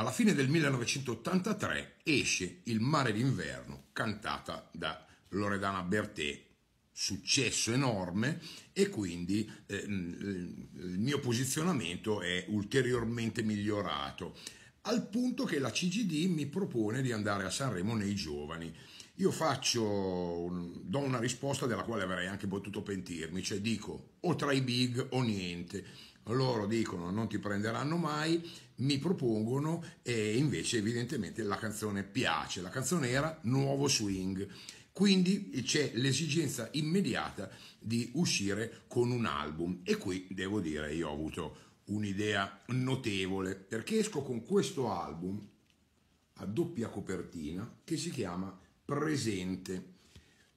Alla fine del 1983 esce Il mare d'inverno, cantata da Loredana Bertè, successo enorme e quindi eh, mm, il mio posizionamento è ulteriormente migliorato al punto che la CGD mi propone di andare a Sanremo nei giovani. Io faccio, do una risposta della quale avrei anche potuto pentirmi, cioè dico o tra i big o niente. Loro dicono non ti prenderanno mai, mi propongono e invece evidentemente la canzone piace. La canzone era Nuovo Swing. Quindi c'è l'esigenza immediata di uscire con un album e qui devo dire io ho avuto un'idea notevole, perché esco con questo album a doppia copertina che si chiama Presente.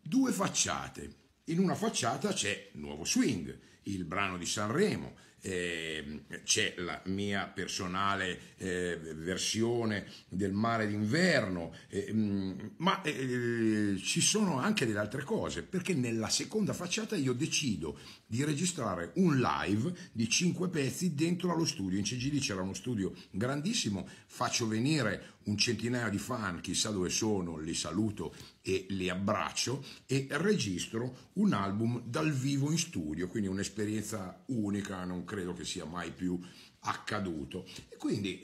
Due facciate. In una facciata c'è Nuovo Swing, il brano di Sanremo, eh, c'è la mia personale eh, versione del mare d'inverno, ehm, eh, ma ci sono anche delle altre cose, perché nella seconda facciata io decido di registrare un live di cinque pezzi dentro allo studio, in CGD c'era uno studio grandissimo, faccio venire un centinaio di fan, chissà dove sono, li saluto e li abbraccio e registro un album dal vivo in studio, quindi un'esperienza un'esperienza unica, non credo che sia mai più accaduto. E quindi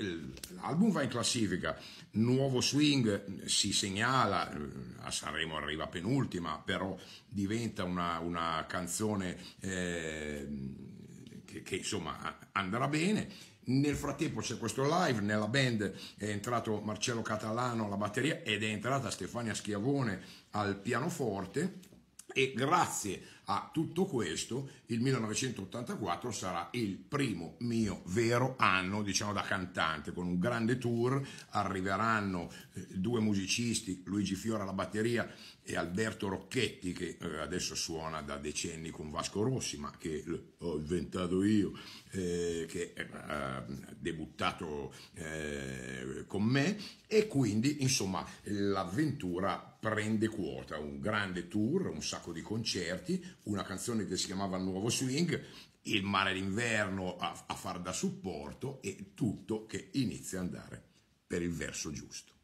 l'album va in classifica, Nuovo Swing eh, si segnala, eh, a Sanremo arriva penultima, però diventa una, una canzone eh, che, che insomma andrà bene. Nel frattempo c'è questo live, nella band è entrato Marcello Catalano alla batteria ed è entrata Stefania Schiavone al pianoforte e grazie a a tutto questo, il 1984 sarà il primo mio vero anno, diciamo, da cantante, con un grande tour, arriveranno eh, due musicisti, Luigi Fiora alla batteria e Alberto Rocchetti, che eh, adesso suona da decenni con Vasco Rossi, ma che ho inventato io, eh, che eh, ha debuttato eh, con me, e quindi, insomma, l'avventura prende quota, un grande tour, un sacco di concerti, una canzone che si chiamava Nuovo Swing, il mare d'inverno a, a far da supporto e tutto che inizia ad andare per il verso giusto.